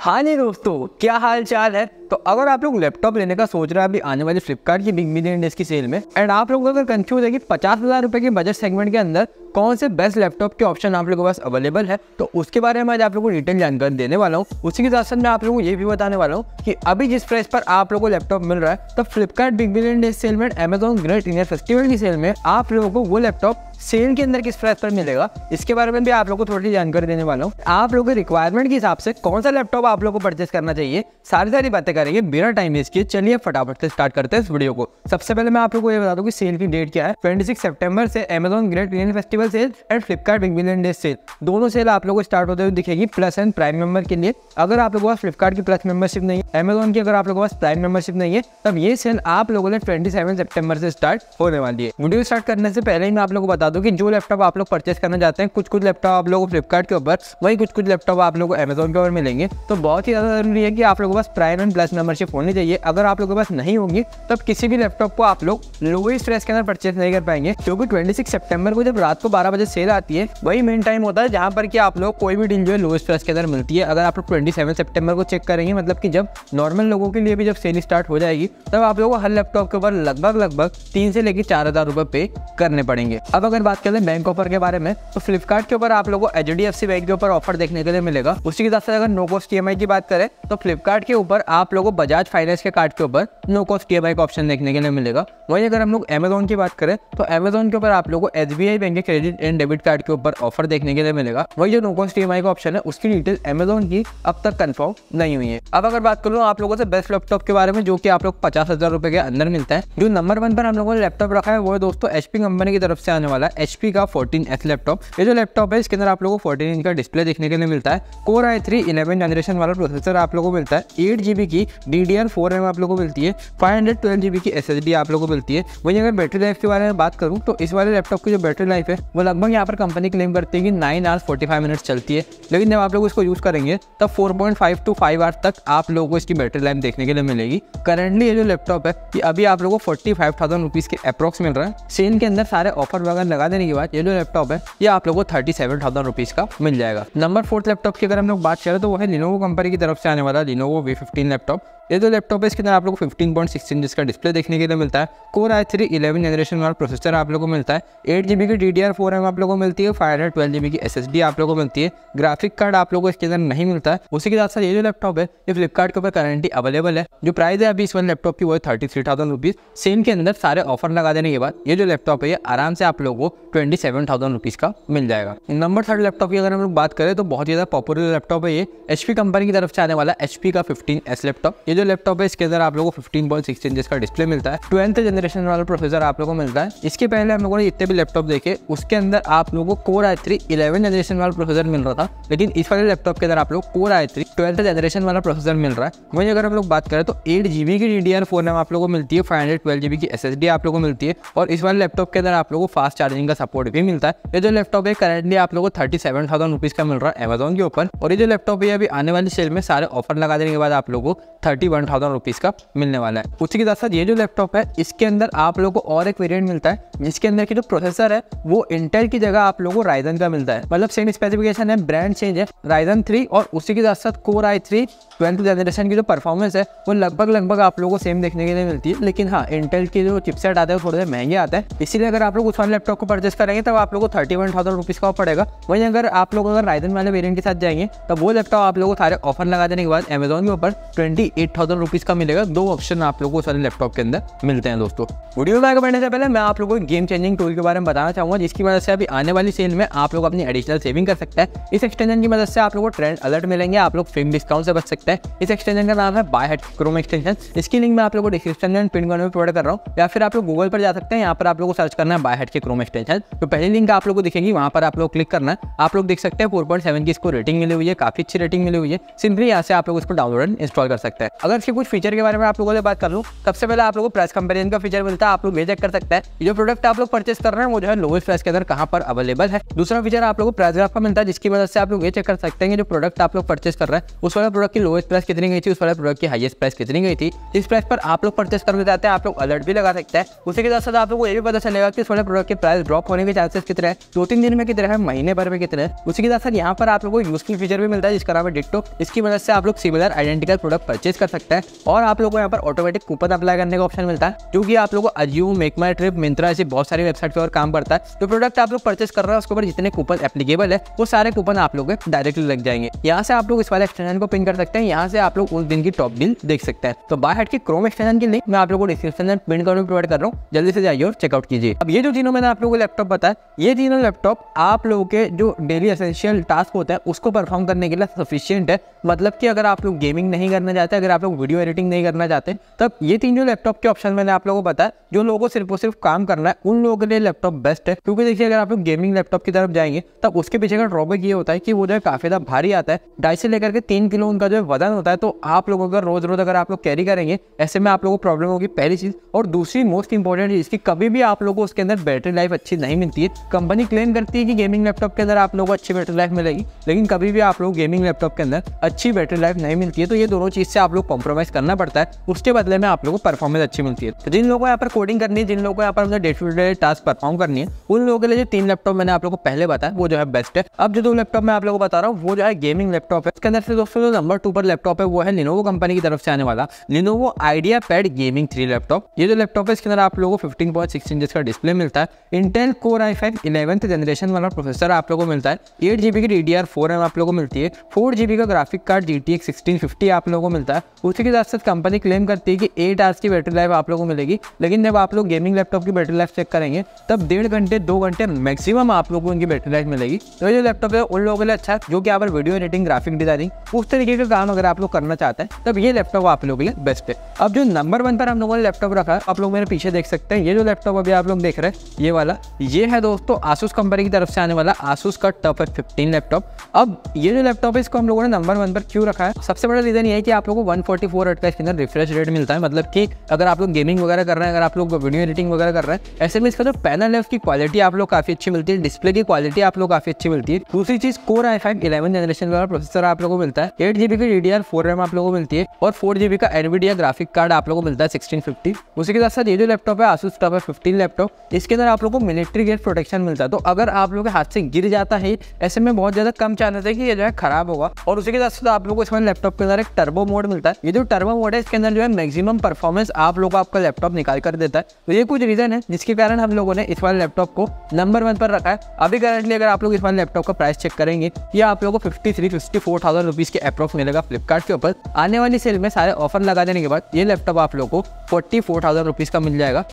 हाँ जी दोस्तों क्या हाल चाल है तो अगर आप लोग लैपटॉप लेने का सोच रहे हैं अभी आने वाले फ्लिपकार्ट की बिग मिलियन डेज की सेल में एंड आप लोगों का कंफ्यूज है कि पचास हज़ार रुपए के बजट सेगमेंट के अंदर कौन से बेस्ट लैपटॉप के ऑप्शन आप लोगों के पास अवेलेबल है तो उसके बारे में आज आप लोगों को डिटेल जानकारी देने वाला हूँ उसी के साथ साथ मैं आप लोगों को ये भी बताने वाला हूँ कि अभी जिस प्राइस पर आप लोगों को लैपटॉप मिल रहा है तो Flipkart big million days sale में अमेजोन ग्रेट इंडिया फेस्टिवल की सेल में आप लोगों को वो लैपटॉप सेल के अंदर किस प्राइस पर मिलेगा इसके बारे में भी आप लोगों को थोड़ी जानकारी देने वाला हूँ आप लोगों के रिक्वायरमेंट के हिसाब से कौन सा लैपटॉप आप लोग को परचेस करना चाहिए सारी सारी बातें करेंगे बिना टाइम वेस्ट किए चलिए फटाफट से स्टार्ट करते हैं इस वीडियो को सबसे पहले मैं आप लोगों को ये बता दूँ की सेल की डेट क्या है ट्वेंटी सिक्स सेप्टेम्बर से Amazon great Indian festival sale and Flipkart big billion day sale दोनों सेल आप लोग को स्टार्ट होते हुए दिखेगी प्लस एंड प्राइम मेंबर के लिए अगर आप लोगों के पास फ्लिपकार्ट की प्लस मेंबरशिप नहीं है अमेजोन की अगर आप लोगों के पास प्राइम मेंबरशिप नहीं है तब ये सेल आप लोगों ने ट्वेंटी सेवन सेप्टेम्बर से स्टार्ट होने वाली है वीडियो स्टार्ट करने से पहले ही मैं आप लोगों को बता बता दूँ कि जो लैपटॉप आप लोग परचेस करना चाहते हैं कुछ कुछ लैपटॉप आप लोग फ्लिपकार्ट के ऊपर वही कुछ कुछ लैपटॉप आप लोग को अमेजोन के ऊपर मिलेंगे तो बहुत ही ज़्यादा जरूरी है कि आप लोगों के पास प्राइम एंड प्लस मेंबरशिप होनी चाहिए अगर आप लोगों के पास नहीं होगी तब किसी भी लैपटॉप को आप लोग लोएस्ट प्राइस के अंदर परचेस नहीं कर पाएंगे क्योंकि ट्वेंटी सिक्स सेप्टेम्बर को जब रात को बारह बजे सेल आती है वही मेन टाइम होता है जहाँ पर कि आप लोग कोई भी डील जो है लोएस्ट प्राइस के अंदर मिलती है अगर आप लोग ट्वेंटी सेवन सेप्टेम्बर को चेक करेंगे मतलब कि जब नॉर्मल लोगों के लिए भी जब सेल स्टार्ट हो जाएगी तब आप लोगों को हर लैपटॉप के ऊपर लगभग लगभग तीन से लेकर चार हज़ार रुपए पे करने पड़ेंगे अब अगर अगर बात करें बैंक ऑफर के बारे में तो फ्लिपकार्ट के ऊपर आप लोगों को H D F C bank के ऊपर ऑफर देखने के लिए मिलेगा उसी के साथ साथ अगर नो कॉस्ट ई की बात करें तो फ्लिपकार्ट के ऊपर आप लोगों को बजाज फाइनेंस के कार्ड के ऊपर नो कॉस्ट ई का ऑप्शन देखने के लिए मिलेगा वहीं अगर हम लोग अमेजोन की बात करें तो अमेजोन के ऊपर आप लोगों को एस बी आई बैंक के क्रेडिट एंड डेबिट कार्ड के ऊपर ऑफर देखने के लिए मिलेगा वही जो नो कॉस्ट ई का ऑप्शन है उसकी डिटेल अमेजोन की अब तक कन्फर्म नहीं हुई है अब अगर बात करूँ आप लोगों से बेस्ट लैपटॉप के बारे में जो कि आप लोग पचास हजार रुपए के अंदर मिलता है जो नंबर वन पर हम लोगों ने लैपटॉप रखा है वो दोस्तों एचपी कंपनी की तरफ से आने वाला है एच का फोर्टीन एस लैपटॉप ये जो लैपटॉप है इसके अंदर आप लोगों को फोर्टीन इंच का डिस्प्ले देखने के लिए मिलता है core i three eleven generation वाला प्रोसेसर आप लोगों को मिलता है एट जी की D D R four RAM आप लोगों को मिलती है five hundred twelve G B की एस एस डी आप लोगों को मिलती है वहीं अगर बैटरी लाइफ के बारे में बात करूँ तो इस वाले लैपटॉप की जो बैटरी लाइफ है वो लगभग यहाँ पर कंपनी क्लेम करती है कि nine hours forty five minutes चलती है लेकिन जब आप लोग इसको यूज़ करेंगे तब four point five two five hours तक आप लोगों को इसकी बैटरी लाइफ देखने के लिए मिलेगी करंटली ये जो लैपटॉप है ये अभी आप लोगों को फोर्टी फाइव थाउजेंड रुपीज़ के अप्रॉक्स मिल रहा है सेल के अंदर सारे ऑफर वगैरह लगा देने के बाद ये जो लैपटॉप है ये आप लोग को थर्टी सेवन थाउजेंड रुपीज़ का मिल जाएगा नंबर फोर्थ लैपटॉप की अगर हम लोग बात करें तो वो है लिनोवो कंपनी की तरफ से आने वाला लिनोवो वी फिफ्टीन लैपटॉप ये जो लैपटॉप है इसके अंदर आप लोग को फिफ्टीन पॉइंट सिक्स इंच का डिस्प्ले देखने के लिए मिलता है core i three eleven generation वाला प्रोसेसर आप लोगों को मिलता है एट जी की D D R four M आप लोग को मिलती है फाइव हंड्रेड ट्वेल्व जी की एस एस डी आप लोग को मिलती है ग्राफिक कार्ड आप लोग को इसके अंदर नहीं मिलता है उसी के साथ साथ ये जो लैपटॉप है ये फ्लिपकार्ट के ऊपर करंटी अवेलेबल है जो प्राइस है अभी इस वाले लैपटॉप की वो है thirty three thousand rupees same के अंदर सारे ऑफर लगा देने के बाद ये जो लैपटॉप है ये आराम से आप लोग को ट्वेंटी सेवन थाउजेंड रुपीज़ का मिल जाएगा नंबर थर्ड लैपटॉप की अगर हम लोग बात करें तो बहुत ही ज़्यादा पॉपुलर लैपटॉप है ये एच पी कंपनी की तरफ से आने वाला एच पी का फिफ्टीन एस लैपटॉप ये जो लैपटॉप है इसके अंदर आप लोगों को फिफ्टीन पॉइंट सिक्स इंचज का डिस्प्ले मिलता है ट्वेल्थ जनरेशन वाला प्रोसेसर आप लोगों को मिलता है इसके पहले हम लोगों ने जितने भी लैपटॉप देखे उसके अंदर आप लोगों को core i three eleven generation वाला प्रोसेसर मिल रहा था लेकिन इस वाले लैपटॉप के अंदर आप लोग core i three twelfth generation वाला प्रोसेसर मिल रहा है वहीं अगर हम लोग बात करें तो एट जीबी की डी डी आर फोन आप लोगों को मिलती है फाइव हंड्रेड ट्वेल्व जीबी की एस एस डी आप लोगों को मिलती है और इस वाले लैपटॉप के अंदर आप लोगों को फास्ट चार्जिंग का सपोर्ट भी मिलता है ये जो लैपटॉप है करेंटली आप लोगों को थर्टी सेवन थाउजेंड रुपीज का मिल रहा है अमेजोन के ऊपर और ये जो लैपटॉप है अभी आने वाली सेल में सारे ऑफर लगा देने के बाद आप लोगों को थर्टी वन थाउजेंड रुपीज़ का मिलने वाला है उसी के साथ साथ ये जो लैपटॉप है इसके अंदर आप लोगों को और एक वेरिएंट मिलता है जिसके अंदर की जो प्रोसेसर है वो इंटेल की जगह आप लोगों को राइजन का मिलता है मतलब सेम स्पेसिफिकेशन है ब्रांड चेंज है राइजन थ्री और उसी के साथ साथ core i three twelfth generation की जो परफॉर्मेंस है वो लगभग लगभग आप लोगों को सेम देखने के लिए मिलती है लेकिन हाँ इंटेल की जो चिपसेट आते हैं थोड़े महंगे आते हैं इसीलिए अगर आप लोग उस वाले लैपटॉप को परचेस करेंगे तब आप लोग को थर्टी वन थाउजेंड रुपीज़ का पड़ेगा वहीं अगर आप लोग अगर राइजन वाले वेरियंट के साथ जाएंगे तो वो लैपटॉप आप लोगों को सारे ऑफर लगा देने के बाद अमेजोन के ऊपर ट्वेंटी एट थाउजेंड रुपीज़ का मिलेगा दो ऑप्शन आप लोगों को सारे लैपटॉप के अंदर मिलते हैं दोस्तों वीडियो में आगे बढ़ने से पहले मैं आप लोगों को गेम चेंजिंग टूल के बारे में बताना चाहूंगा जिसकी मदद से अभी आने वाली सेल में आप लोग अपनी एडिशनल सेविंग कर सकते हैं इस एक्सटेंशन की मदद से आप लोग को ट्रेंड अलर्ट मिलेंगे आप लोग फिल्म डिस्काउंट से बच सकते हैं इस एक्सटेंशन का नाम है बाय हेड क्रोम एक्सटेंशन इसकी लिंक मैं आप लोग को डिस्क्रिप्शन में पिन कॉर्नर में प्रोवाइड कर रहा हूँ या फिर आप लोग गूगल पर जा सकते हैं यहाँ पर आप लोग को सर्च करना है Buyhatke chrome extension तो पहली लिंक आप लोग को दिखेगी वहाँ पर आप लोग क्लिक करना है आप लोग देख सकते हैं फोर की इसको रेटिंग मिली हुई है काफी अच्छी रेटिंग मिली हुई है सिंपली यहाँ से आप लोग इसको डाउनलोड एंड इंस्टॉल कर सकते हैं अगर इसके कुछ फीचर के बारे में आप लोगों से बात कर लूँ सबसे पहले आप लोगों को प्राइस कंपेरिजन का फीचर मिलता है आप लोग ये चेक कर सकते हैं जो प्रोडक्ट आप लोग परचेस कर रहे हैं वो जो है लोवेस्ट प्राइस के अंदर कहाँ पर अवेलेबल है दूसरा फीचर आप लोगों को प्राइस ग्राफ का मिलता है जिसकी वजह से आप लोग ये चेक कर सकते हैं जो प्रोडक्ट आप लोग परचेस कर रहे हैं उस वाले प्रोडक्ट की लोवेस्ट प्राइस कितनी गई थी उस वाले प्रोडक्ट की हाइएस्ट प्राइस कितनी गई थी इस प्राइस पर आप लोग परचेस करना चाहते हैं आप लोग अलर्ट भी लगा सकते हैं उसी के साथ साथ आप लोग को ये भी पता चलेगा कि इस वाले प्रोडक्ट के प्राइस ड्रॉप होने के चांसेस कितने हैं दो तीन दिन में कितने हैं महीने भर में कितने उसी के साथ साथ यहाँ पर आप लोग को यूजफुल फीचर भी मिलता है जिसका नाम है डिटो इसकी मदद से आप लोग सिमिलर आइडेंटिकल प्रोडक्ट परचेस कर सकता है और आप लोगों को यहाँ पर ऑटोमेटिक कूपन अप्लाई करने का ऑप्शन मिलता है क्योंकि आप लोगों को अजीव मेक माई ट्रिप मिंत्रा ऐसी बहुत सारी वेबसाइट पर काम करता है जो तो प्रोडक्ट आप लोग परचेस कर रहे हैं उसके ऊपर जितने कूपन एप्लीकेबल है वो सारे कूपन आप लोग डायरेक्टली लग जाएंगे यहाँ से आप लोग इस वाले एक्सटेंशन को पिन कर सकते हैं यहाँ से आप लोग उस दिन की टॉप बिल देख सकते हैं तो बाय हट के क्रोम एक्सटेंशन की लिंक मैं आप लोगों को डिस्क्रिप्शन में पिन करने प्रोवाइड कर रहा हूँ जल्दी से जाइए और चेकआउट कीजिए अब ये जो तीनों मैंने आप लोगों को लैपटॉप बताया ये तीनों लैपटॉप आप लोगों के जो डेली असेंशियल टास्क होता है उसको परफॉर्म करने के लिए सफिशियंट है मतलब कि अगर आप लोग गेमिंग नहीं करना चाहते अगर आप लोग वीडियो एडिटिंग नहीं करना चाहते तब ये तीन जो लैपटॉप के ऑप्शन मैंने आप लोगों को बताया जो लोगों को सिर्फ और सिर्फ काम करना है उन लोगों के लिए लैपटॉप बेस्ट है क्योंकि देखिए अगर आप लोग गेमिंग लैपटॉप की तरफ जाएंगे तब उसके पीछे का ड्रॉबैक ये होता है कि वो जो है काफ़ी ज़्यादा भारी आता है ढाई से लेकर के तीन किलो उनका जो है वजन होता है तो आप लोगों का रोज़ रोज़ अगर आप लोग कैरी करेंगे ऐसे में आप लोगों को प्रॉब्लम होगी पहली चीज़ और दूसरी मोस्ट इंपॉर्टेंट चीज़ की कभी भी आप लोगों को उसके अंदर बैटरी लाइफ अच्छी नहीं मिलती है कंपनी क्लेम करती है कि गेमिंग लैपटॉप के अंदर आप लोगों को अच्छी बैटरी लाइफ मिलेगी लेकिन कभी भी आप लोग गेमिंग लैपटॉप के अंदर अच्छी बैटरी लाइफ नहीं मिलती है तो ये दोनों चीज़ से आप लोग कॉम्प्रोमाइज़ करना पड़ता है उसके बदले में आप लोगों को परफॉर्मेंस अच्छी मिलती है तो जिन लोगों को यहाँ पर कोडिंग करनी है जिन लोगों को यहाँ पर अपने day to day task perform करनी है उन लोगों के लिए जो तीन लैपटॉप मैंने आप लोगों को पहले बताया वो जो है बेस्ट है अब जो दो लैपटॉप मैं आप लोगों को बता रहा हूँ वो जो है गेमिंग लैपटॉप है इसके अंदर से दोस्तों जो नंबर टू पर लैपटॉप है वो है लिनोवो कंपनी की तरफ से आने वाला Lenovo idea pad gaming three laptop ये जो लैपटॉप है इसके अंदर आप लोगों को फिफ्टीन पॉइंट सिक्स इंच का डिस्प्ले मिलता है Intel core i five eleventh generation वाला प्रोसेसर आप लोगों को मिलता है एट जीबी की D D R four M आप लोगों को मिलती है फोर जीबी का graphic card G T X sixteen fifty आप लोगों को मिलता है उसी के साथ साथ कंपनी क्लेम करती है कि एट आवर्स की बैटरी लाइफ आप लोगों को मिलेगी लेकिन जब आप लोग गेमिंग लैपटॉप की बैटरी लाइफ चेक करेंगे तब डेढ़ घंटे दो घंटे मैक्सिमम आप लोगों को उनकी बैटरी लाइफ मिलेगी तो ये जो लैपटॉप है उन लोगों के लिए अच्छा जो कि आप वीडियो एडिटिंग ग्राफिक डिजाइनिंग उस तरीके का काम अगर आप लोग करना चाहते हैं तब ये लैपटॉप आप लोगों के लिए बेस्ट है अब जो नंबर वन पर हम लोगों ने लैपटॉप रखा है आप लोग मेरे पीछे देख सकते हैं ये जो लैपटॉप अभी आप लोग देख रहे हैं ये वाला ये है दोस्तों आसूस कंपनी की तरफ से आने वाला आसूस का टफ एफ फिफ्टीन लैपटॉप अब ये जो लैपटॉप है इसको हम लोगों ने नंबर वन पर क्यों रखा है सबसे बड़ा रीजन ये है कि आप लोगों को फोर्टी फोर का इसके अंदर रिफ्रेश रेट मिलता है मतलब कि अगर आप लोग गेमिंग वगैरह कर रहे हैं अगर आप लोग वीडियो एडिटिंग वगैरह कर रहे हैं ऐसे में इसका जो पैनल है उसकी क्वालिटी आप लोग काफ़ी अच्छी मिलती है डिस्प्ले की क्वालिटी आप लोग काफ़ी अच्छी मिलती है दूसरी चीज़ core i five eleven generation वाला प्रोसेसर आप लोगों को मिलता है एट जीबी की D D R four RAM आप लोगों को मिलती है और फोर जीबी का एनवीडिया ग्राफिक कार्ड आप लोगों को मिलता है सिक्सटीन फिफ्टी उसी के साथ साथ ये जो लैपटॉप है आसूस टॉप है फिफ्टीन लैपटॉप इसके अंदर आप लोग को मिलिट्री ग्रेड प्रोटेक्शन मिलता है तो अगर आप लोग के हाथ से गिर जाता है ऐसे में बहुत ज़्यादा कम चांस है कि ये जो है खराब होगा और उसी के साथ साथ आप लोग को इसमें लैपटॉप के अंदर एक टर्बो मोड मिलता है ये जो टर्बो मोड है इसके अंदर जो है मैक्सिमम परफॉर्मेंस आप लोग आपका लैपटॉप निकाल कर देता है तो ये कुछ रीज़न है जिसके कारण हम लोगों ने इस वाले लैपटॉप को नंबर वन पर रखा है अभी करंटली अगर आप लोग इस वाले लैपटॉप का प्राइस चेक करेंगे ये आप लोगों को fifty three fifty four thousand rupees के अप्रोक्स मिलेगा फ्लिपकार्ट के ऊपर आने वाली सेल में सारे ऑफर लगा देने के बाद ये लैपटॉप आप लोग को फोर्टी फोर थाउजेंड रुपीज़ का मिल जाएगा